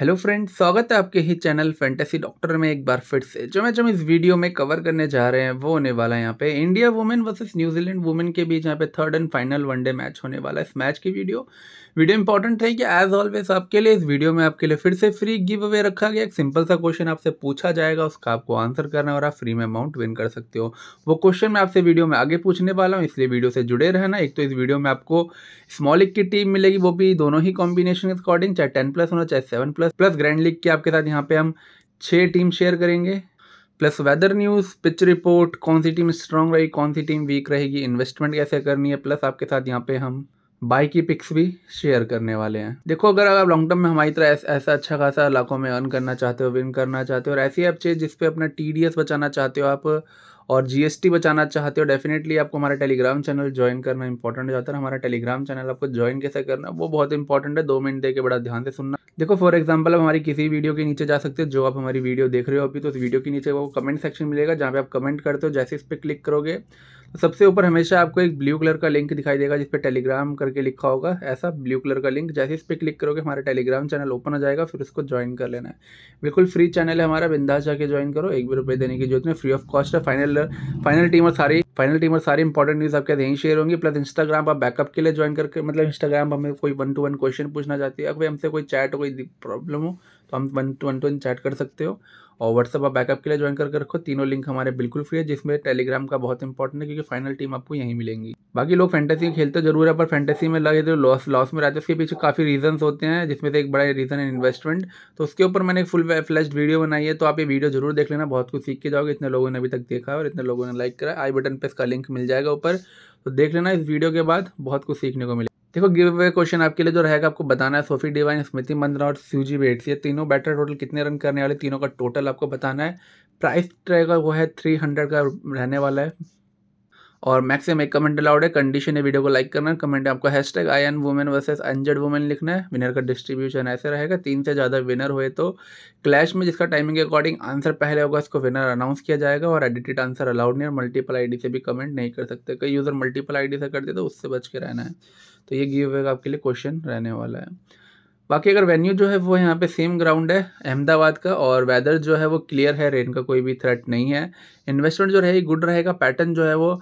hello friend स्वागत है आपके ही चैनल फैंटेसी डॉक्टर में एक बार फिर से जो मैं जो इस वीडियो में कवर करने जा रहे हैं वो होने वाला है यहाँ पे India women versus New Zealand women के बीच यहाँ पे third and final one day match होने वाला है इस मैच की वीडियो वीडियो इंपॉर्टेंट है कि एज ऑलवेज आपके लिए इस वीडियो में आपके लिए फिर से फ्री गिव अवे रखा गया एक सिंपल सा क्वेश्चन आपसे पूछा जाएगा उसका आपको आंसर करना और आप फ्री में अमाउंट विन कर सकते हो वो क्वेश्चन मैं आपसे वीडियो में आगे पूछने वाला हूँ इसलिए वीडियो से जुड़े रहना एक तो इस वीडियो में आपको स्मॉलिक की टीम मिलेगी वो भी दोनों ही कॉम्बिनेशन के अकॉर्डिंग चाहे टेन प्लस होना चाहे seven plus plus plus grand league की आपके साथ यहाँ पे हम छः टीम शेयर करेंगे plus weather news pitch report कौन सी टीम स्ट्रांग रहेगी कौन सी टीम वीक रहेगी इन्वेस्टमेंट कैसे करनी है प्लस आपके साथ यहाँ पे हम बाई की पिक्स भी शेयर करने वाले हैं देखो अगर आप लॉन्ग टर्म में हमारी तरह ऐस, ऐसा अच्छा खासा लाखों में अर्न करना चाहते हो विन करना चाहते हो और ऐसी ऐप चाहिए जिसपे अपना टी बचाना चाहते हो आप और जीएसटी बचाना चाहते हो डेफिनेटली आपको हमारा टेलीग्राम चैनल ज्वाइन करना इंपॉर्टेंट हो जाता है हमारा टेलीग्राम चैनल आपको ज्वाइन कैसे करना वो बहुत इंपॉर्टेंट है दो मिनट देकर बड़ा ध्यान से सुनना देखो फॉर एग्जाम्पल आप हमारी किसी वीडियो के नीचे जा सकते हो जो आप हमारी वीडियो देख रहे हो अभी तो उस वीडियो के नीचे वो कमेंट सेक्शन मिलेगा जहाँ पे आप कमेंट करते हो जैसे इस पर क्लिक करोगे तो सबसे ऊपर हमेशा आपको एक ब्लू कलर का लिंक दिखाई देगा जिस पर टेलीग्राम करके लिखा होगा ऐसा ब्लू कलर का लिंक जैसे इस पर क्लिक करोगे हमारा टेलीग्राम चैनल ओपन हो जाएगा फिर उसको ज्वाइन कर लेना है बिल्कुल फ्री चैनल है हमारा बिंदास जाके ज्वाइन करो एक भी रुपये देने की जरूरत में फ्री ऑफ कॉस्ट है फाइनल फाइनल टीम और सारी फाइनल टीम और सारी इंपॉर्टेंट न्यूज़ आपके यहीं शेयर होंगी प्लस इंस्टाग्राम आप बैकअप के लिए ज्वाइन करके मतलब इंस्टाग्राम हमें कोई वन टू वन क्वेश्चन पूछना चाहती है अगर हमसे कोई चैट कोई प्रॉब्लम हो तो हम one to one to one chat कर सकते हो और व्हाट्सअप आप बैकअप के लिए ज्वाइन करके रखो तीनों लिंक हमारे बिल्कुल फ्री है जिसमें टेलीग्राम का बहुत इंपॉर्टेंट है क्योंकि फाइनल टीम आपको यहीं मिलेंगी बाकी लोग फैंटेसी खेलते जरूर है पर फैंटेसी में लगे तो लॉस लॉस में रहते हैं उसके पीछे काफ़ी रीजंस होते हैं जिसमें से एक बड़ा रीज़न है इन्वेस्टमेंट तो उसके ऊपर मैंने एक फुल फ्लैश वीडियो बनाई है तो आप ये वीडियो जरूर देख लेना बहुत कुछ सीख के जाओगे इतने लोगों ने अभी तक देखा और इतने लोगों ने लाइक करा आई बटन पर इसका लिंक मिल जाएगा ऊपर तो देख लेना इस वीडियो के बाद बहुत कुछ सीखने को मिलेगा देखो गिव अवे क्वेश्चन आपके लिए जो रहेगा आपको बताना है सोफी डिवाइन स्मृति मंद्रा और सूजी बेट्स ये तीनों बैटर टोटल कितने रन करने वाले तीनों का टोटल आपको बताना है प्राइस रहेगा वो है थ्री हंड्रेड का रहने वाला है और मैक्सिमम एक कमेंट अलाउड है कंडीशन है वीडियो को लाइक करना कमेंट आपको hash tag I N women versus NZ women लिखना है विनर का डिस्ट्रीब्यूशन ऐसे रहेगा तीन से ज़्यादा विनर हुए तो क्लैश में जिसका टाइमिंग के अकॉर्डिंग आंसर पहले होगा उसको विनर अनाउंस किया जाएगा और एडिटेड आंसर अलाउड नहीं और मल्टीपल डी से भी कमेंट नहीं कर सकते कई यूज़र मल्टीपल डी से करते तो उससे बच के रहना है तो ये गिव अवे आपके लिए क्वेश्चन रहने वाला है बाकी अगर वेन्यू जो है वो यहाँ पे सेम ग्राउंड है अहमदाबाद का और वेदर जो है वो क्लियर है रेन का कोई भी थ्रेट नहीं है इन्वेस्टमेंट जो रहेगी गुड रहेगा पैटर्न जो है वो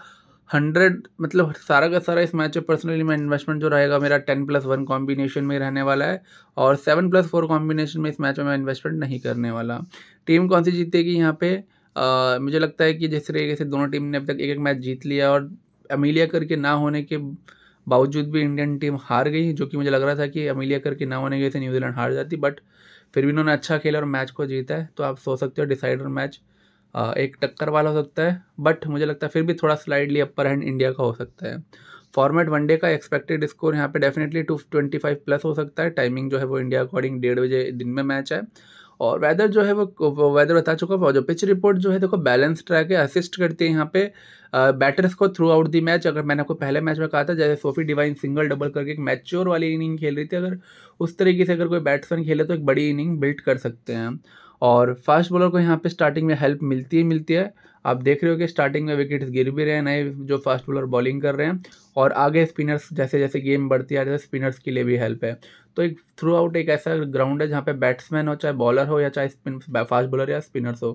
हंड्रेड मतलब सारा का सारा इस मैच में पर्सनली मैं इन्वेस्टमेंट जो रहेगा मेरा टेन प्लस वन कॉम्बिनेशन में रहने वाला है और सेवन प्लस फोर कॉम्बिनेशन में इस मैच में मैं इन्वेस्टमेंट नहीं करने वाला टीम कौन सी जीतेगी यहाँ पे आ, मुझे लगता है कि जिस तरीके से दोनों टीम ने अब तक एक एक मैच जीत लिया और अमीलिया करके ना होने के बावजूद भी इंडियन टीम हार गई जो कि मुझे लग रहा था कि अमीलिया करके ना होने गए थे न्यूजीलैंड हार जाती बट फिर भी उन्होंने अच्छा खेला और मैच को जीता है तो आप सोच सकते हो डिसाइडर मैच एक टक्कर वाला हो सकता है बट मुझे लगता है फिर भी थोड़ा स्लाइडली अपर हैंड इंडिया का हो सकता है फॉर्मेट वनडे का एक्सपेक्टेड स्कोर यहाँ पे definitely two twenty five plus हो सकता है टाइमिंग जो है वो इंडिया अकॉर्डिंग डेढ़ बजे दिन में मैच है और वेदर जो है वो वेदर बता चुका है जो पिच रिपोर्ट जो है देखो बैलेंस ट्रैक है असिस्ट करती है यहाँ पे बैटर्स को थ्रू आउट दी मैच अगर मैंने आपको पहले मैच में कहा था जैसे सोफी डिवाइन सिंगल डबल करके एक मैच्योर वाली इनिंग खेल रही थी अगर उस तरीके से अगर कोई बैट्समैन खेले तो एक बड़ी इनिंग बिल्ड कर सकते हैं और फास्ट बॉलर को यहाँ पे स्टार्टिंग में हेल्प मिलती ही मिलती है आप देख रहे हो कि स्टार्टिंग में विकेट्स गिर भी रहे हैं नए जो फास्ट बॉलर बॉलिंग कर रहे हैं और आगे स्पिनर्स जैसे जैसे गेम बढ़ती आ रही है स्पिनर्स के लिए भी हेल्प है तो एक थ्रू आउट एक ऐसा ग्राउंड है जहाँ पे बैट्समैन हो चाहे बॉलर हो या चाहे स्पिन फास्ट बॉलर या स्पिनर्स हो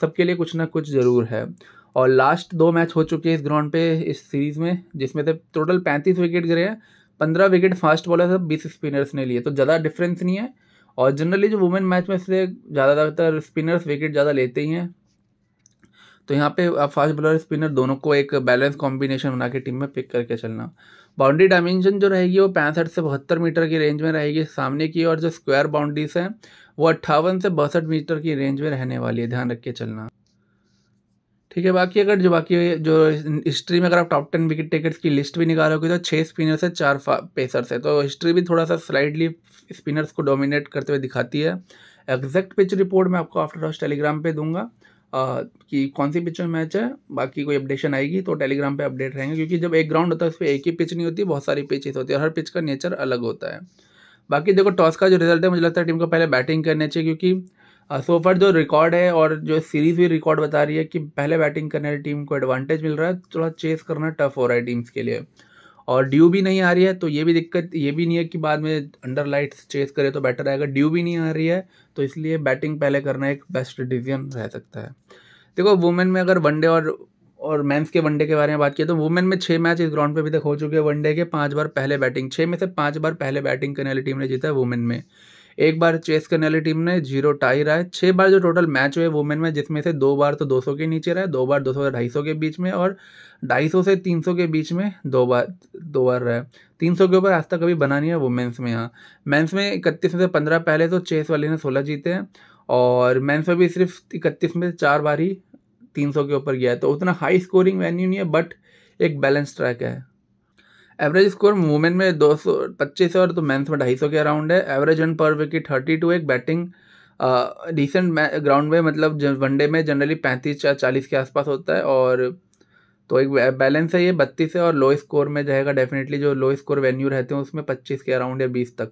सबके लिए कुछ ना कुछ ज़रूर है और लास्ट दो मैच हो चुके हैं इस ग्राउंड पे इस सीरीज़ में जिसमें से टोटल पैंतीस विकेट गिरे हैं पंद्रह विकेट फास्ट बॉलर से बीस स्पिनर्स ने लिए तो ज़्यादा डिफरेंस नहीं है और जनरली जो वुमेन मैच में से ज़्यादातर स्पिनर्स विकेट ज़्यादा लेते ही हैं तो यहाँ पे आप फास्ट बॉलर स्पिनर दोनों को एक बैलेंस कॉम्बिनेशन बना के टीम में पिक करके चलना बाउंड्री डायमेंशन जो रहेगी वो पैंसठ से बहत्तर मीटर की रेंज में रहेगी सामने की और जो स्क्वायर बाउंड्रीज हैं वो अट्ठावन से बासठ मीटर की रेंज में रहने वाली है ध्यान रख के चलना ठीक है बाकी अगर जो बाकी जो हिस्ट्री में अगर आप टॉप टेन विकेट टेकर्स की लिस्ट भी निकालोगे तो छः स्पिनर्स है चार पेसर्स है तो हिस्ट्री भी थोड़ा सा स्लाइडली स्पिनर्स को डोमिनेट करते हुए दिखाती है एग्जैक्ट पिच रिपोर्ट मैं आपको आफ्टर टेलीग्राम पर दूंगा कि कौन सी पिच में मैच है बाकी कोई अपडेशन आएगी तो टेलीग्राम पे अपडेट रहेंगे क्योंकि जब एक ग्राउंड होता है उस पर एक ही पिच नहीं होती बहुत सारी पिचेस होती है और हर पिच का नेचर अलग होता है बाकी देखो टॉस का जो रिजल्ट है मुझे लगता है टीम को पहले बैटिंग करनी चाहिए क्योंकि सोफर जो रिकॉर्ड है और जो सीरीज़ भी रिकॉर्ड बता रही है कि पहले बैटिंग करने वाली टीम को एडवांटेज मिल रहा है थोड़ा चेस करना टफ हो रहा है टीम्स के लिए और ड्यू भी नहीं आ रही है तो ये भी दिक्कत ये भी नहीं है कि बाद में अंडर लाइट्स चेस करे तो बेटर आएगा ड्यू भी नहीं आ रही है तो इसलिए बैटिंग पहले करना एक बेस्ट डिसीजन रह सकता है देखो वुमेन में अगर वनडे और और मेंस के वनडे के बारे में बात की तो वुमेन में छः मैच इस ग्राउंड पे अभी तक हो चुके हैं वनडे के पांच बार पहले बैटिंग छः में से पांच बार पहले बैटिंग करने वाली टीम ने जीता है वुमेन में एक बार चेस करने वाली टीम ने जीरो टाई रहा है छः बार जो टोटल मैच हुए वुमेन में जिसमें से दो बार तो 200 के नीचे रहे दो बार 200 से सौ के बीच में और 250 से 300 के बीच में दो बार दो बार रहे तीन 300 के ऊपर आज तक कभी बना नहीं है वुमेन्स में यहाँ मेंस में इकतीस में से पंद्रह पहले तो चेस वाले ने सोलह जीते हैं और मैंस में भी सिर्फ इकतीस में से चार बार ही तीन के ऊपर गया है तो उतना हाई स्कोरिंग वेन्यू नहीं है बट एक बैलेंस ट्रैक है एवरेज स्कोर वुमेन में दो सौ पच्चीस और तो मेंस में ढाई सौ के अराउंड है एवरेज रन पर विकेट थर्टी टू एक बैटिंग डिसेंट ग्राउंड में मतलब वनडे में जनरली पैंतीस या चालीस के आसपास होता है और तो एक बैलेंस है ये बत्तीस है और लो स्कोर में जाएगा डेफिनेटली जो लो स्कोर वेन्यू रहते हैं उसमें पच्चीस के अराउंड या बीस तक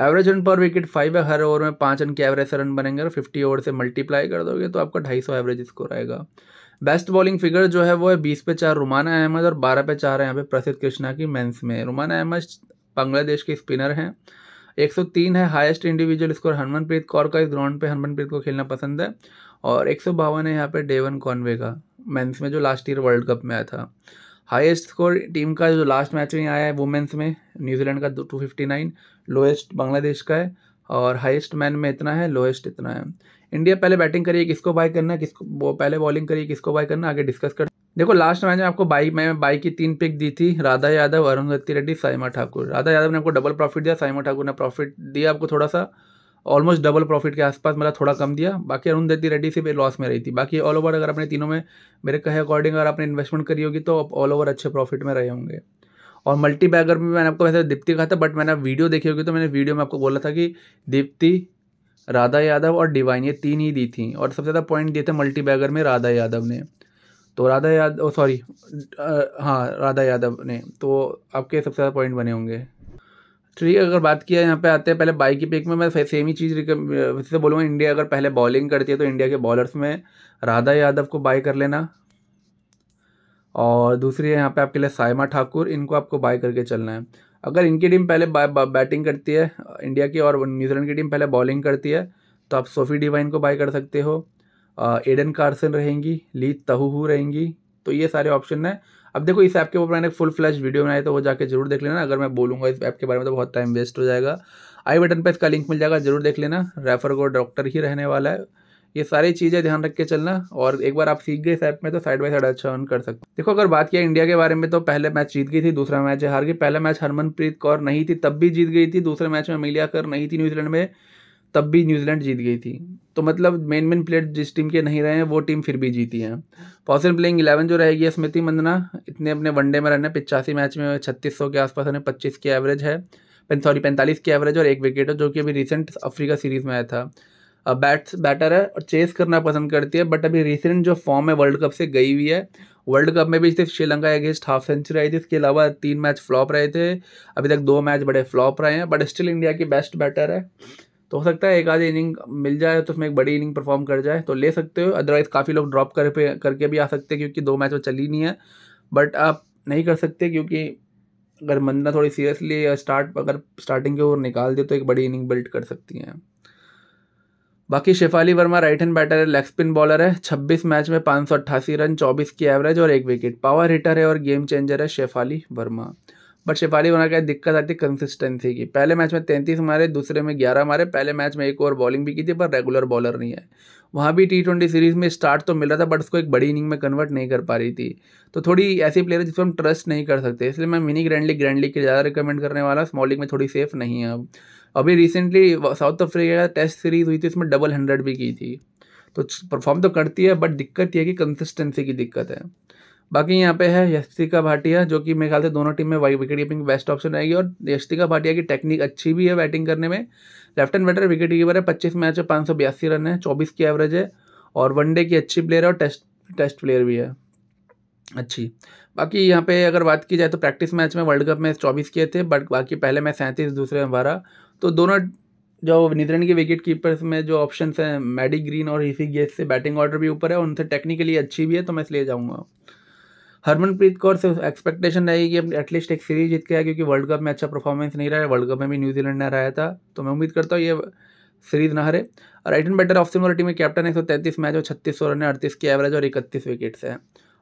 एवरेज रन पर विकेट फाइव है हर ओवर में पाँच रन के एवरेज रन बनेंगे और फिफ्टी ओवर से मल्टीप्लाई कर दोगे तो आपका ढाई सौ एवरेज स्कोर आएगा बेस्ट बॉलिंग फिगर जो है वो है बीस पे चार रुमाना अहमद और बारह पे चार है यहाँ पे प्रसिद्ध कृष्णा की मेंस में रुमाना अहमद बांग्लादेश के स्पिनर हैं 103 है highest individual score Harmanpreet Kaur का इस ग्राउंड पे हनमनप्रीत को खेलना पसंद है और एक है यहाँ पे डेवन कॉन्वे का मेंस में जो लास्ट ईयर वर्ल्ड कप में आया था हाईएस्ट स्कोर टीम का जो लास्ट मैच में आया है वुमेंस में न्यूजीलैंड का two fifty nine lowest Bangladesh का है और हाईएस्ट मैन में इतना है लोएस्ट इतना है इंडिया पहले बैटिंग करिए किसको बाय करना किसको पहले बॉलिंग करिए किसको बाय करना आगे डिस्कस कर देखो लास्ट मैच में आपको बाई मैं बाई की तीन पिक दी थी राधा यादव अरुण दत्ती रेड्डी साइमा ठाकुर राधा यादव ने आपको डबल प्रॉफिट दिया साइमा ठाकुर ने प्रॉफिट दिया आपको थोड़ा सा ऑलमोस्ट डबल प्रॉफिट के आसपास मेरा मतलब थोड़ा कम दिया बाकी अरुण दत्ती रेड्डी से भी लॉस में रही थी बाकी ऑल ओवर अगर अपने तीनों में मेरे कहे अकॉर्डिंग अगर आपने इन्वेस्टमेंट करी होगी तो ऑल ओवर अच्छे प्रॉफिट में रहे होंगे और मल्टी बैगर में मैंने आपको वैसे दीप्ति कहा था बट मैंने वीडियो देखी होगी तो मैंने वीडियो में आपको बोला था कि दीप्ति राधा यादव और डिवाइन ये तीन ही दी थी और सबसे ज़्यादा पॉइंट दिए थे मल्टी बैगर में राधा यादव ने तो राधा यादव सॉरी हाँ राधा यादव ने तो आपके सबसे ज़्यादा पॉइंट बने होंगे ठीक है अगर बात किया यहाँ पे आते हैं पहले बाई की पिक में मैं सेम ही चीज़ वैसे बोलूँगा इंडिया अगर पहले बॉलिंग करती है तो इंडिया के बॉलर्स में राधा यादव को बाई कर लेना और दूसरी है यहाँ पे आपके लिए साइमा ठाकुर इनको आपको बाय करके चलना है अगर इनकी टीम पहले बा, बा, बैटिंग करती है इंडिया की और न्यूजीलैंड की टीम पहले बॉलिंग करती है तो आप सोफ़ी डिवाइन को बाय कर सकते हो एडन कार्सन रहेंगी ली तहूहू रहेंगी तो ये सारे ऑप्शन हैं अब देखो इस ऐप के ऊपर मैंने फुल फ्लैश वीडियो बनाई तो वो जाके जरूर देख लेना अगर मैं बोलूँगा इस ऐप के बारे में तो बहुत टाइम वेस्ट हो जाएगा आई बटन पर इसका लिंक मिल जाएगा जरूर देख लेना रेफर को डॉक्टर ही रहने वाला है ये सारी चीज़ें ध्यान रख के चलना और एक बार आप सीख गए इस ऐप में तो साइड बाई साइड अच्छा अर्न कर सकते देखो अगर बात किया इंडिया के बारे में तो पहले मैच जीत गई थी दूसरा मैच हार गई पहला मैच हरमनप्रीत कौर नहीं थी तब भी जीत गई थी दूसरे मैच में मिलिया कर नहीं थी न्यूजीलैंड में तब भी न्यूजीलैंड जीत गई थी तो मतलब मेन मेन प्लेयर जिस टीम के नहीं रहे हैं वो टीम फिर भी जीती है पॉसिबल प्लेइंग इलेवन जो रहेगी स्मृति मंदना इतने अपने वनडे में रहने पिचासी मैच में छत्तीस सौ के आसपास उन्हें पच्चीस की एवरेज है सॉरी पैंतालीस की एवरेज और एक विकेट है जो कि अभी रिसेंट अफ्रीका सीरीज़ में आया था बैट बैटर है और चेस करना पसंद करती है बट अभी रिसेंट जो फॉर्म है वर्ल्ड कप से गई हुई है वर्ल्ड कप में भी सिर्फ श्रीलंका अगेंस्ट हाफ सेंचुरी आई थी इसके अलावा तीन मैच फ्लॉप रहे थे अभी तक दो मैच बड़े फ्लॉप रहे हैं बट स्टिल इंडिया की बेस्ट बैटर है तो हो सकता है एक आधी इनिंग मिल जाए तो उसमें एक बड़ी इनिंग परफॉर्म कर जाए तो ले सकते हो अदरवाइज़ काफ़ी लोग ड्रॉप कर पे करके भी आ सकते हैं क्योंकि दो मैच वो तो चली नहीं है बट आप नहीं कर सकते क्योंकि अगर मंदना थोड़ी सीरियसली स्टार्ट अगर स्टार्टिंग के ओर निकाल दे तो एक बड़ी इनिंग बिल्ड कर सकती हैं बाकी Shafali Verma right hand batter है लेग स्पिन बॉलर है 26 मैच में पाँच रन 24 की एवरेज और एक विकेट पावर हिटर है और गेम चेंजर है शेफाली वर्मा बट शेफाली वर्मा क्या दिक्कत आती है कंसिस्टेंसी की पहले मैच में तैंतीस मारे दूसरे में ग्यारह मारे पहले मैच में एक ओवर बॉलिंग भी की थी पर रेगुलर बॉलर नहीं है वहाँ भी टी ट्वेंटी सीरीज़ में स्टार्ट तो मिल रहा था बट उसको एक बड़ी इनिंग में कन्वर्ट नहीं कर पा रही थी तो थोड़ी ऐसी प्लेयर है जिसको हम ट्रस्ट नहीं कर सकते इसलिए मैं mini grand league grand league ज़्यादा रिकमेंड करने वाला स्मॉल लीग में थोड़ी सेफ नहीं है अब अभी रिसेंटली साउथ अफ्रीका का टेस्ट सीरीज़ हुई थी उसमें डबल हंड्रेड भी की थी तो परफॉर्म तो करती है बट दिक्कत यह कि कंसिस्टेंसी की दिक्कत है बाकी यहाँ पे है यशिका भाटिया जो कि मेरे ख्याल से दोनों टीम में वाई विकेट कीपिंग बेस्ट ऑप्शन रहेगी और यशिका भाटिया की टेक्निक अच्छी भी है बैटिंग करने में left hand batter wicket keeper है पच्चीस मैच में पाँच सौ बयासी रन है चौबीस की एवरेज है और वनडे की अच्छी प्लेयर है और टेस्ट टेस्ट प्लेयर भी है अच्छी बाकी यहाँ पे अगर बात की जाए तो प्रैक्टिस मैच में वर्ल्ड कप में चौबीस किए थे बट बाकी पहले मैच सैंतीस दूसरे में बारह तो दोनों जो नीदरलैंड के विकेट कीपर्स में जो ऑप्शन हैं मैडी ग्रीन और इसी गेस से बैटिंग ऑर्डर भी ऊपर है उनसे टेक्निकली अच्छी भी है तो मैं इसलिए जाऊँगा हरमनप्रीत कौर से एक्सपेक्टेशन रहेगी कि एटलीस्ट एक सीरीज जीत के आए क्योंकि वर्ल्ड कप में अच्छा परफॉर्मेंस नहीं रहा है वर्ल्ड कप में भी न्यूजीलैंड ने हराया था तो मैं उम्मीद करता हूँ ये सीरीज ना हरे और right hand batter off seamer team में कैप्टन एक सौ तैंतीस मैच और छत्तीस सौ रन अड़तीस की एवरेज और इकतीस विकेट्स हैं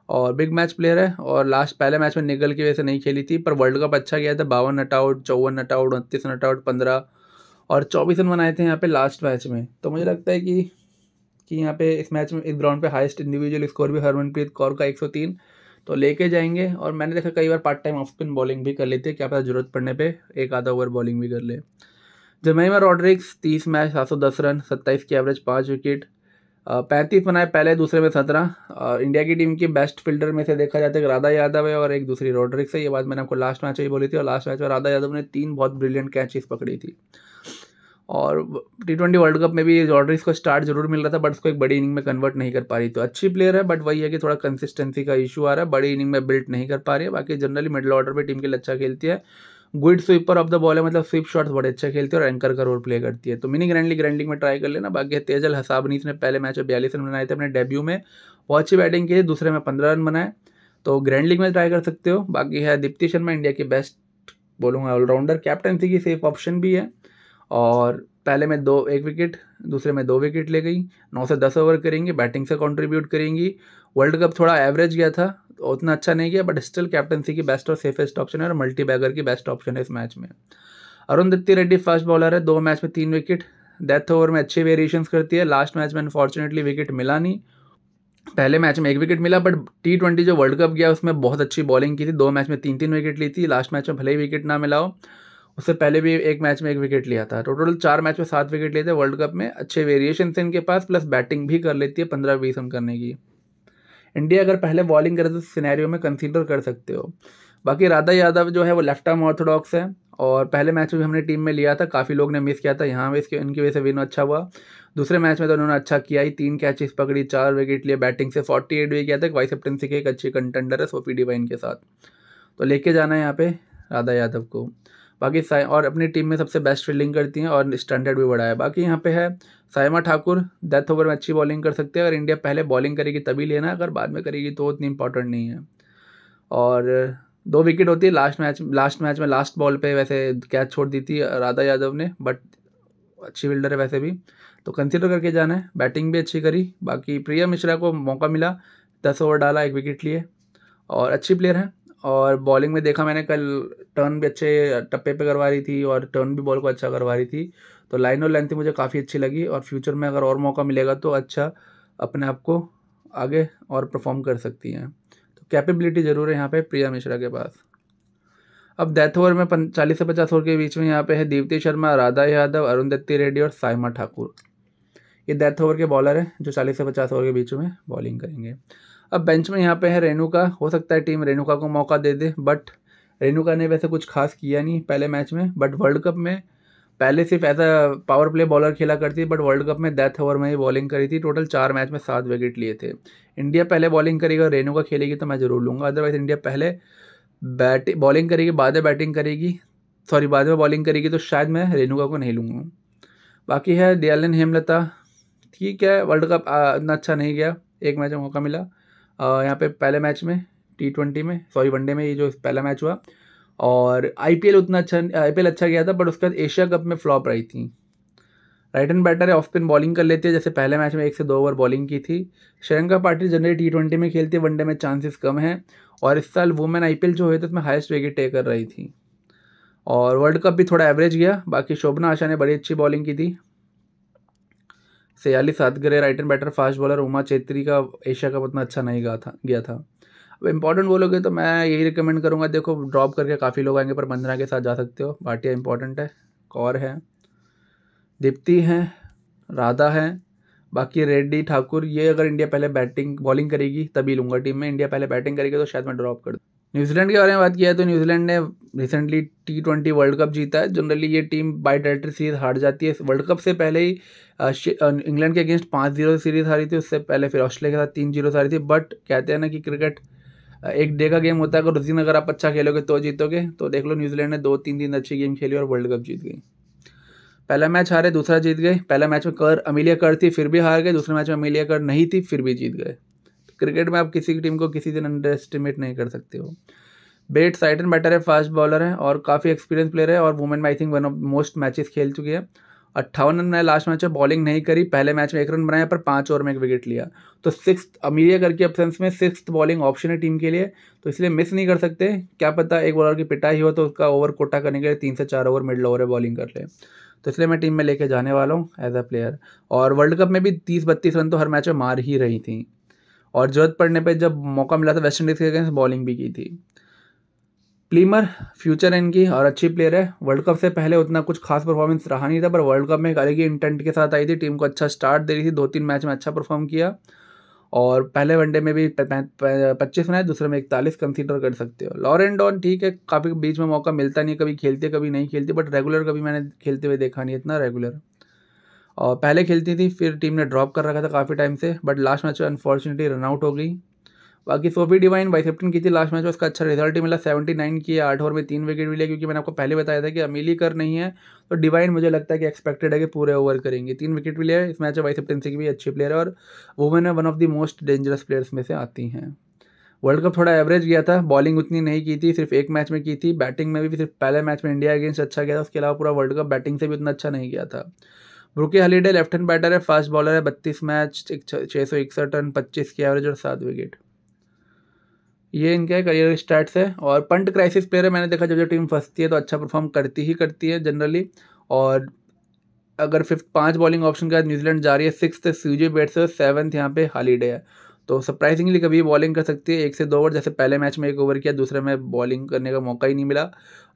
और बिग मैच प्लेयर है और लास्ट पहले मैच में निगल की वजह से नहीं खेली थी पर वर्ल्ड कप अच्छा गया था बावन नट आउट चौवन नट आउट उनतीस नट आउट पंद्रह और चौबीस रन बनाए थे यहाँ पे लास्ट मैच में तो मुझे लगता है कि कि यहाँ पे इस मैच में इस ग्राउंड पे हाइस्ट इंडिविजुअल स्कोर भी हरमनप्रीत कौर का एक तो लेके जाएंगे और मैंने देखा कई बार part time off spin bowling भी कर लेते हैं क्या पता जरूरत पड़ने पर एक आधा ओवर बॉलिंग भी कर ले जमैमा रॉड्रिक्स तीस मैच सात सौ दस रन सत्ताईस की एवरेज पाँच विकेट पैंतीस बनाए पहले दूसरे में सत्रह इंडिया की टीम की बेस्ट फील्डर में से देखा जाता है राधा यादव है और एक दूसरी रोड्रिक्स है ये बात मैंने आपको लास्ट मैच में ही बोली थी और लास्ट मैच में राधा यादव ने तीन बहुत ब्रिलियंट कैचेस पकड़ी थी और टी ट्वेंटी वर्ल्ड कप में भी रॉड्रिक्स को स्टार्ट जरूर मिल रहा था बट उसको एक बड़ी इनिंग में कन्वर्ट नहीं कर पा रही तो अच्छी प्लेयर है बट वही है कि थोड़ा कंसिस्टेंसी का इशू आ रहा है बड़ी इनिंग में बिल्ट नहीं कर पा रही है बाकी जनरली मिडिल ऑर्डर पर टीम के लिए अच्छा खेलती है good sweeper of the ball है मतलब स्वीप शॉट्स बड़े अच्छे खेलती है और एंकर का रोल प्ले करती है तो मिनी ग्रैंडली लीग में ट्राई कर लेना बाकी तेजल हसाबनीस ने पहले मैच में बयालीस रन बनाए थे अपने डेब्यू में बहुत अच्छी बैटिंग की दूसरे में पंद्रह रन बनाए तो ग्रैंड लीग में ट्राई कर सकते हो बाकी है दीप्ति शर्मा इंडिया की बेस्ट बोलूँगा ऑलराउंडर कैप्टनसी की सेफ ऑप्शन भी है और पहले में दो एक विकेट दूसरे में दो विकेट ले गई नौ से दस ओवर करेंगी बैटिंग से कंट्रीब्यूट करेंगी वर्ल्ड कप थोड़ा एवरेज गया था तो उतना अच्छा नहीं किया बट स्टिल कैप्टनसी की बेस्ट और सेफेस्ट ऑप्शन है और मल्टी बैगर की बेस्ट ऑप्शन है इस मैच में अरुणदत्ती रेड्डी फास्ट बॉलर है दो मैच में तीन विकेट डेथ ओवर में अच्छे वेरिएशन करती है लास्ट मैच में अनफॉर्चुनेटली विकेट मिला नहीं पहले मैच में एक विकेट मिला बट टी ट्वेंटी जो वर्ल्ड कप गया उसमें बहुत अच्छी बॉलिंग की थी दो मैच में तीन तीन विकेट ली थी लास्ट मैच में भले ही विकेट ना मिला हो उससे पहले भी एक मैच में एक विकेट लिया था टोटल चार मैच में सात विकेट लिए थे वर्ल्ड कप में अच्छे वेरिएशन थे इनके पास प्लस बैटिंग भी कर लेती है पंद्रह बीस रन करने की इंडिया अगर पहले बॉलिंग करे तो सिनेरियो में कंसीडर कर सकते हो बाकी राधा यादव जो है वो लेफ्ट आर्म ऑर्थोडॉक्स है और पहले मैच में भी हमने टीम में लिया था काफ़ी लोग ने मिस किया था यहाँ भी इसके इनकी वजह से विन अच्छा हुआ दूसरे मैच में तो उन्होंने अच्छा किया ही तीन कैचेस पकड़ी चार विकेट लिए बैटिंग से फोर्टी एट भी किया था वाइस कैप्टनसी के एक अच्छी कंटेंडर है सोपी डिवाइन के साथ तो लेके जाना है यहाँ पे राधा यादव को बाकी साय और अपनी टीम में सबसे बेस्ट फील्डिंग करती हैं और स्टैंडर्ड भी बढ़ाया बाकी यहाँ पे है साइमा ठाकुर डेथ ओवर में अच्छी बॉलिंग कर सकते हैं अगर इंडिया पहले बॉलिंग करेगी तभी लेना अगर बाद में करेगी तो उतनी इंपॉर्टेंट नहीं है और दो विकेट होती है लास्ट मैच लास्ट मैच में लास्ट बॉल पर वैसे कैच छोड़ दी थी राधा यादव ने बट अच्छी फील्डर है वैसे भी तो कंसिडर करके जाना है बैटिंग भी अच्छी करी बाकी प्रिया मिश्रा को मौका मिला दस ओवर डाला एक विकेट लिए और अच्छी प्लेयर हैं और बॉलिंग में देखा मैंने कल टर्न भी अच्छे टप्पे पे करवा रही थी और टर्न भी बॉल को अच्छा करवा रही थी तो लाइन और लेंथ मुझे काफ़ी अच्छी लगी और फ्यूचर में अगर और मौका मिलेगा तो अच्छा अपने आप को आगे और परफॉर्म कर सकती हैं तो कैपेबिलिटी ज़रूर है यहाँ पे प्रिया मिश्रा के पास अब डेथ ओवर में चालीस से पचास ओवर के बीच में यहाँ पे है देवती शर्मा राधा यादव अरुण दत्ती रेड्डी और साइमा ठाकुर ये डेथ ओवर के बॉलर हैं जो चालीस से पचास ओवर के बीच में बॉलिंग करेंगे अब बेंच में यहाँ पे है रेणुका हो सकता है टीम रेणुका को मौका दे दे बट रेणुका ने वैसे कुछ खास किया नहीं पहले मैच में बट वर्ल्ड कप में पहले सिर्फ ऐसा पावर प्ले बॉलर खेला करती बट वर्ल्ड कप में डेथ ओवर में ही बॉलिंग करी थी टोटल चार मैच में सात विकेट लिए थे इंडिया पहले बॉलिंग करेगी और रेणुका खेलेगी तो मैं ज़रूर लूँगा अदरवाइज इंडिया पहले बैटिंग बॉलिंग करेगी बाद में बैटिंग करेगी सॉरी बाद में बॉलिंग करेगी तो शायद मैं रेणुका को नहीं लूँगा बाकी है दयालिन हेमलता ठीक है वर्ल्ड कप इतना अच्छा नहीं गया एक मैच में मौका मिला यहाँ पे पहले मैच में टी ट्वेंटी में सॉरी वनडे में ये जो पहला मैच हुआ और आईपीएल उतना अच्छा आईपीएल अच्छा गया था बट उसके बाद एशिया कप में फ्लॉप रही थी राइट एंड बैटर है ऑफ स्पिन बॉलिंग कर लेती है जैसे पहले मैच में एक से दो ओवर बॉलिंग की थी Shreyanka Patil generally T twenty में खेलती है वनडे में चांसेस कम हैं और इस साल वुमेन आई जो हुए थे उसमें हाईस्ट विकेट टेक कर रही थी और वर्ल्ड कप भी थोड़ा एवरेज गया बाकी शोभना आशा ने बड़ी अच्छी बॉलिंग की थी Sayali Satghare right hand batter fast bowler Uma Chetry का एशिया कप उतना अच्छा नहीं गया था गया था अब इंपॉर्टेंट बोलोगे तो मैं यही रिकमेंड करूँगा देखो ड्रॉप करके काफ़ी लोग आएंगे पर बंद्रा के साथ जा सकते हो भाटिया इंपॉर्टेंट है कौर है दीप्ति है राधा है बाकी रेड्डी ठाकुर ये अगर इंडिया पहले बैटिंग बॉलिंग करेगी तभी लूँगा टीम में इंडिया पहले बैटिंग करेगी तो शायद मैं ड्रॉप कर दूँ न्यूजीलैंड के बारे में बात किया है तो न्यूजीलैंड ने recently T twenty world cup जीता है जनरली ये टीम बाई टेरेटरी सीरीज हार जाती है वर्ल्ड कप से पहले ही इंग्लैंड के अगेंस्ट पाँच जीरो सीरीज हारी थी उससे पहले फिर ऑस्ट्रेलिया के साथ तीन जीरो हारी थी बट कहते हैं ना कि क्रिकेट एक डे का गेम होता है अगर उस दिन अगर आप अच्छा खेलोगे तो जीतोगे तो देख लो न्यूजीलैंड ने दो तीन दिन अच्छी गेम खेली और वर्ल्ड कप जीत गई पहला मैच हारे दूसरा जीत गए पहला मैच में कर अमीलिया कर थी फिर भी हार गए दूसरे मैच में अमीलिया कर नहीं थी फिर भी जीत गए क्रिकेट में आप किसी की टीम को किसी दिन अंडर एस्टिमेट नहीं कर सकते हो बेट साइटन बैटर है फास्ट बॉलर है और काफ़ी एक्सपीरियंस प्लेयर है और वुमेन में I think one of most matches खेल चुकी है अट्ठावन रन बनाया लास्ट मैच में बॉलिंग नहीं करी पहले मैच में एक रन बनाया पर पाँच ओवर में एक विकेट लिया तो सिक्स अमीरिया करके अपसेंस में सिक्स बॉलिंग ऑप्शन है टीम के लिए तो इसलिए मिस नहीं कर सकते क्या पता एक बॉलर की पिटाई हो तो उसका ओवर कोटा करने के लिए तीन से चार ओवर मिडल ओवर है बॉलिंग कर ले तो इसलिए मैं टीम में लेके जाने वाला हूँ एज अ प्लेयर और वर्ल्ड कप में भी तीस बत्तीस रन तो हर मैच में मार ही रही थी और जरूरत पड़ने पे जब मौका मिला था वेस्ट इंडीज़ के अगेंस्ट बॉलिंग भी की थी प्लीमर फ्यूचर एंड की और अच्छी प्लेयर है वर्ल्ड कप से पहले उतना कुछ खास परफॉर्मेंस रहा नहीं था पर वर्ल्ड कप में एक अलग ही इंटेंट के साथ आई थी टीम को अच्छा स्टार्ट दे रही थी दो तीन मैच में अच्छा परफॉर्म किया और पहले वनडे में भी पच्चीस बनाए दूसरे में इकतालीस कंसीडर कर सकते हो लॉरेन डॉन ठीक है काफ़ी बीच में मौका मिलता नहीं कभी खेलते कभी नहीं खेलते बट रेगुलर कभी मैंने खेलते हुए देखा नहीं इतना रेगुलर और पहले खेलती थी फिर टीम ने ड्रॉप कर रखा था काफ़ी टाइम से बट लास्ट मैच में अनफॉर्चुनेटली रनआउट हो गई बाकी सोफी डिवाइन वाइस कैप्टन की थी लास्ट मैच में उसका अच्छा रिजल्ट ही मिला सेवेंटी नाइन की आठ ओवर में तीन विकेट मिले क्योंकि मैंने आपको पहले बताया था कि अमीली कर नहीं है तो डिवाइन मुझे लगता है कि एक्सपेक्टेड है कि पूरे ओवर करेंगे तीन विकेट मिले इस मैच में वाइस कैप्टन की भी अच्छी प्लेयर है और women one of the most dangerous players में से आती हैं वर्ल्ड कप थोड़ा एवरेज गया था बॉलिंग उतनी नहीं की थी सिर्फ एक मैच में की थी बैटिंग में भी सिर्फ पहले मैच में इंडिया अगेंस्ट अच्छा गया था उसके अलावा पूरा वर्ल्ड कप बैटिंग से भी उतना अच्छा नहीं गया था Brooke Halliday left hand batter है फास्ट बॉलर है बत्तीस मैच छः सौ इकसठ रन पच्चीस की एवरेज और सात विकेट ये इनके करियर स्टार्ट्स है और पंट क्राइसिस प्लेयर है मैंने देखा जब जब टीम फंसती है तो अच्छा परफॉर्म करती ही करती है जनरली और अगर फिफ्थ पांच बॉलिंग ऑप्शन के बाद न्यूजीलैंड जा रही है सिक्स सूजी बेट्स और सेवन्थ यहाँ पे हॉलीडे है तो सरप्राइजिंगली कभी बॉलिंग कर सकती है एक से दो ओवर जैसे पहले मैच में एक ओवर किया दूसरे में बॉलिंग करने का मौका ही नहीं मिला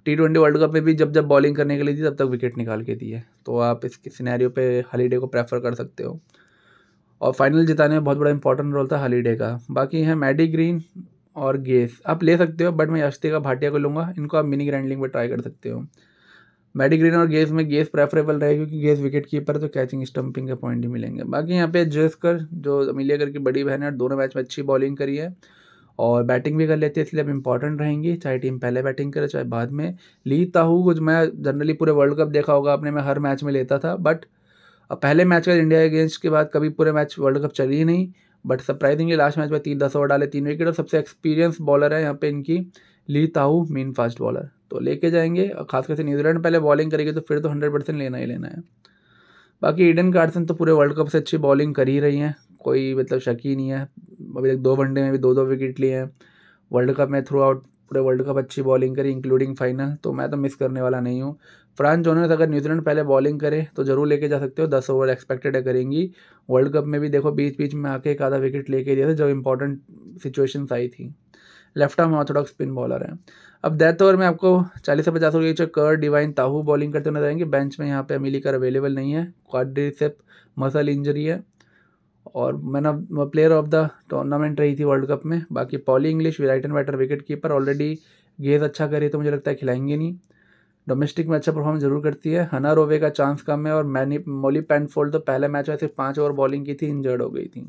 टी ट्वेंटी वर्ल्ड कप में भी जब जब बॉलिंग करने के लिए थी तब तक विकेट निकाल के दिए तो आप इसके सिनेरियो पे हॉलीडे को प्रेफर कर सकते हो और फाइनल जिताने में बहुत बड़ा इंपॉर्टेंट रोल था हॉलीडे का बाकी है मैडी ग्रीन और गेस आप ले सकते हो बट मैं का भाटिया को लूँगा इनको आप मिनी ग्रैंडलिंग पर ट्राई कर सकते हो मेडिग्रीन और गेस में गेस प्रेफरेबल रहे क्योंकि गेस विकेट कीपर तो कैचिंग स्टंपिंग के पॉइंट ही मिलेंगे बाकी यहाँ पे जेस्कर जो अमीलिया करके बड़ी बहन है दोनों मैच में अच्छी बॉलिंग करी है और बैटिंग भी कर लेती है इसलिए अब इंपॉर्टेंट रहेंगी चाहे टीम पहले बैटिंग करे चाहे बाद में ली ताहू कुछ मैं जनरली पूरे वर्ल्ड कप देखा होगा अपने मैं हर मैच में लेता था बट अब पहले मैच का इंडिया अगेंस्ट के बाद कभी पूरे मैच वर्ल्ड कप चली ही नहीं बट सरप्राइजिंगली लास्ट मैच में तीन दस ओवर डाले तीन विकेट और सबसे एक्सपीरियंस बॉलर है यहाँ पे इनकी ली ताहू मेन फास्ट बॉलर तो लेके जाएंगे और खास करके न्यूजीलैंड पहले बॉलिंग करेगी तो फिर तो हंड्रेड परसेंट लेना ही लेना है बाकी ईडन कार्डसन तो पूरे वर्ल्ड कप से अच्छी बॉलिंग कर ही रही हैं कोई मतलब शक ही नहीं है अभी तक दो वनडे में भी दो दो विकेट लिए हैं वर्ल्ड कप में थ्रू आउट पूरे वर्ल्ड कप अच्छी बॉलिंग करी इंक्लूडिंग फाइनल तो मैं तो मिस करने वाला नहीं हूँ फ्रांस जोनर्स अगर न्यूजीलैंड पहले बॉलिंग करे तो जरूर लेके जा सकते हो दस ओवर एक्सपेक्टेड है करेंगी वर्ल्ड कप में भी देखो बीच बीच में आके एक आधा विकेट लेके दिया था जब इंपॉर्टेंट सिचुएशंस आई थी left arm orthodox spin bowler हैं अब डेथ ओवर में आपको चालीस से पचास ओवर के कर डिवाइन ताहू बॉलिंग करते नजर आएंगे बेंच में यहाँ पे कर अवेलेबल नहीं है क्वाड्रिसेप मसल इंजरी है और man of player of the tournament रही थी वर्ल्ड कप में बाकी Polly Inglis right hand batter wicket keeper already Gaze अच्छा करे तो मुझे लगता है खिलाएंगे नहीं डोमेस्टिक में अच्छा परफॉर्म जरूर करती है हना रोवे का चांस कम है और मैनी मोली पैंट फोल्ड तो पहले मैच में सिर्फ पाँच ओवर बॉलिंग की थी इंजर्ड हो गई थी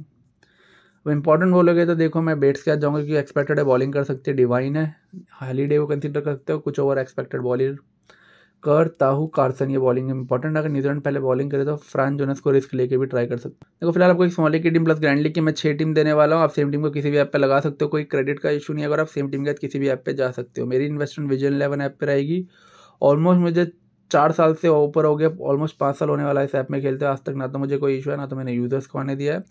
वो इंपॉर्टेंट बोलोगे तो देखो मैं बेट्स के आज जाऊँगा क्योंकि एक्सपेक्टेड है बॉलिंग कर सकते हैं डिवाइन है हॉलीडे को कंसिडर कर सकते हो कुछ ओवर एक्सपेक्टेड बॉलर कर ताहू कार्सन ये बॉलिंग इंपॉर्टेंट अगर न्यूजीलैंड पहले बॉलिंग करे तो फ्रांस जोनस को रिस्क लेके भी ट्राई कर सकते देखो फिलहाल आपको एक स्मॉल की टीम प्लस ग्रैंड लीग की मैं छः टीम देने वाला हूँ आप सेम टीम को किसी भी ऐप पे लगा सकते हो कोई क्रेडिट का इशू नहीं अगर आप सेम टीम के किसी भी ऐप पर जा सकते हो मेरी इन्वेस्टमेंट विजन इलेवन ऐप पर रहेगी ऑलमोस्ट मुझे चार साल से ऊपर हो गया ऑलमोस्ट पाँच साल होने वाला है इस ऐप में खेलते हैं आज तक ना तो मुझे कोई इशू है ना तो मैंने यूज़र्स को आने दिया है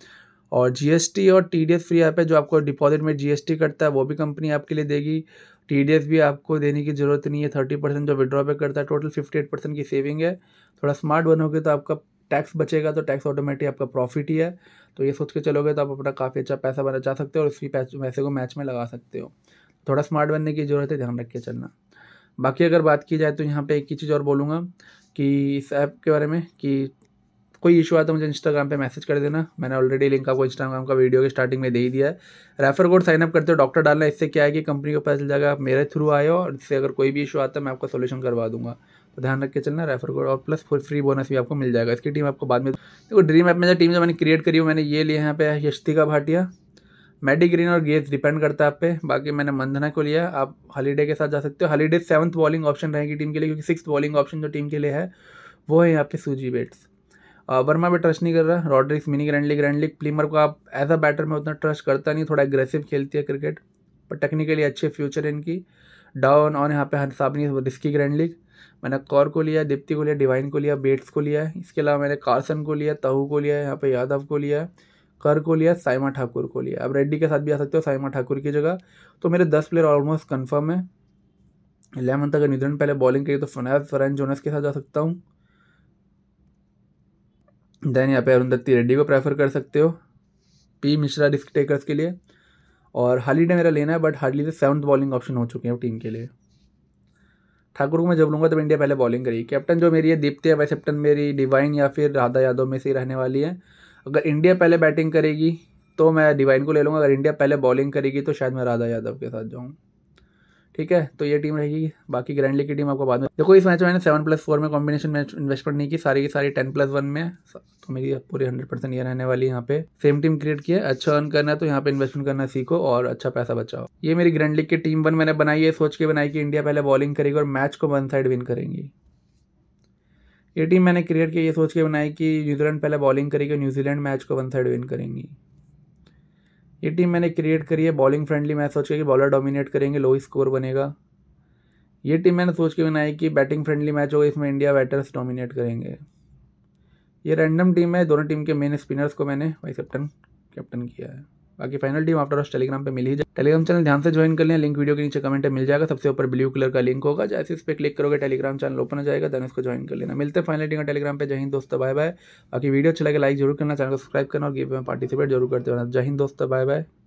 और जीएसटी और टीडीएस फ्री ऐप है जो आपको डिपॉजिट में जीएसटी कटता है वो भी कंपनी आपके लिए देगी टीडीएस भी आपको देने की ज़रूरत नहीं है थर्टी परसेंट जो विड्रॉ पे करता है टोटल फिफ्टी एट परसेंट की सेविंग है थोड़ा स्मार्ट बनोगे तो आपका टैक्स बचेगा तो टैक्स ऑटोमेटिक आपका प्रॉफिट ही है तो ये सोच के चलोगे तो आप अपना काफ़ी अच्छा पैसा बना जा सकते हो और उसी पैसे को मैच में लगा सकते हो थोड़ा स्मार्ट बनने की ज़रूरत है ध्यान रख के चलना बाकी अगर बात की जाए तो यहाँ पे एक ही चीज़ और बोलूँगा कि इस ऐप के बारे में कि कोई इशू आया तो मुझे इंस्टाग्राम पे मैसेज कर देना मैंने ऑलरेडी लिंक आपको इंस्टाग्राम का वीडियो के स्टार्टिंग में दे ही दिया है रेफर कोड साइनअप करते हो डॉक्टर डालना इससे क्या है कि कंपनी को पता चल जाएगा आप मेरे थ्रू आए हो और इससे अगर कोई भी इशू आता है मैं आपका सोल्यूशन करवा दूंगा तो ध्यान रख के चलना रेफर कोड और प्लस फुल फ्री बोनस भी आपको मिल जाएगा इसकी टीम आपको बाद में देखो ड्रीम ऐप में जो टीम जो मैंने क्रिएट करी हुई मैंने ये लिया यहाँ पे यश्तिका भाटिया मेडिग्रीन और गेज डिपेंड करता है आप पे बाकी मैंने मंदना को लिया आप हॉलीडे के साथ जा सकते हो हॉलीडे सेवंथ बॉलिंग ऑप्शन रहेगी टीम के लिए क्योंकि सिक्स बॉलिंग ऑप्शन जो टीम के लिए है वो है यहाँ पे सूजी बेट्स वर्मा पे ट्रस्ट नहीं कर रहा Rodrigues mini grand league grand league प्लीमर को आप एज अ बैटर में उतना ट्रस्ट करता नहीं थोड़ा एग्रेसिव खेलती है क्रिकेट पर टेक्निकली अच्छे फ्यूचर इनकी डाउन ऑन यहाँ पे हंसाबनी रिस्की ग्रैंड लीग मैंने कौर को लिया दीप्ति को लिया डिवाइन को लिया बेट्स को लिया इसके अलावा मैंने कार्सन को लिया तहू को लिया यहाँ पे यादव को लिया कर को लिया साइमा ठाकुर को लिया अब रेड्डी के साथ भी आ सकते हो साइमा ठाकुर की जगह तो मेरे दस प्लेयर ऑलमोस्ट कन्फर्म है इलेवन तक न्यूजीलैंड पहले बॉलिंग करी तो फनैज फरैन जोनस के साथ जा सकता हूँ देन यहाँ पे अरुण दत्ती रेड्डी को प्रेफर कर सकते हो पी मिश्रा रिस्क टेकर्स के लिए और डे मेरा लेना है बट हार्डली से सेवन्थ बॉलिंग ऑप्शन हो चुके हैं टीम के लिए ठाकुर को मैं जब लूँगा तब इंडिया पहले बॉलिंग करेगी कैप्टन जो मेरी है दीप्ति है वाइस कैप्टन मेरी डिवाइन या फिर राधा यादव में से रहने वाली है अगर इंडिया पहले बैटिंग करेगी तो मैं डिवाइन को ले लूँगा अगर इंडिया पहले बॉलिंग करेगी तो शायद मैं राधा यादव के साथ जाऊँ ठीक है तो ये टीम रहेगी बाकी ग्रैंड लीग की टीम आपको बाद में देखो इस मैच में मैंने सेवन प्लस फोर में कॉम्बिनेशन मैच इन्वेस्टमेंट नहीं की सारी की सारी टेन प्लस वन में तो मेरी पूरी हंड्रेड परसेंट ये रहने वाली यहाँ पे सेम टीम क्रिएट किया अच्छा अर्न करना है तो यहाँ पे इन्वेस्टमेंट करना सीखो और अच्छा पैसा बचाओ ये मेरी ग्रैंड लीग की टीम वन मैंने बनाई है सोच के बनाई कि इंडिया पहले बॉलिंग करेगी और मैच को वन साइड विन करेंगी ये टीम मैंने क्रिएट की ये सोच के बनाई कि न्यूजीलैंड पहले बॉलिंग करेगी और न्यूजीलैंड मैच को वन साइड विन करेंगी ये टीम मैंने क्रिएट करी है बॉलिंग फ्रेंडली मैं सोच के कि बॉलर डोमिनेट करेंगे लो स्कोर बनेगा ये टीम मैंने सोच के बनाई कि बैटिंग फ्रेंडली मैच होगा इसमें इंडिया बैटर्स डोमिनेट करेंगे ये रैंडम टीम है दोनों टीम के मेन स्पिनर्स को मैंने वाइस कैप्टन कैप्टन किया है बाकी फाइनल टीम आफ्टर टेलीग्राम पे मिल ही जाए टेलीग्राम चैनल ध्यान से ज्वाइन कर लें लिंक वीडियो के नीचे कमेंट मिल जाएगा सबसे ऊपर ब्लू कलर का लिंक होगा जैसे इस पर क्लिक करोगे टेलीग्राम चैनल ओपन हो जाएगा दैन इसको ज्वाइन कर लेना मिलते हैं फाइनल टीम का टेलीग्राम पे जय हिंद दोस्तों बाय बाय बाकी वीडियो अच्छा लगे लाइक जरूर करना चैनल को सब्सक्राइब करना और गेम में पार्टिसिपेट जरूर करते रहना जय हिंद दोस्तों बाय बाय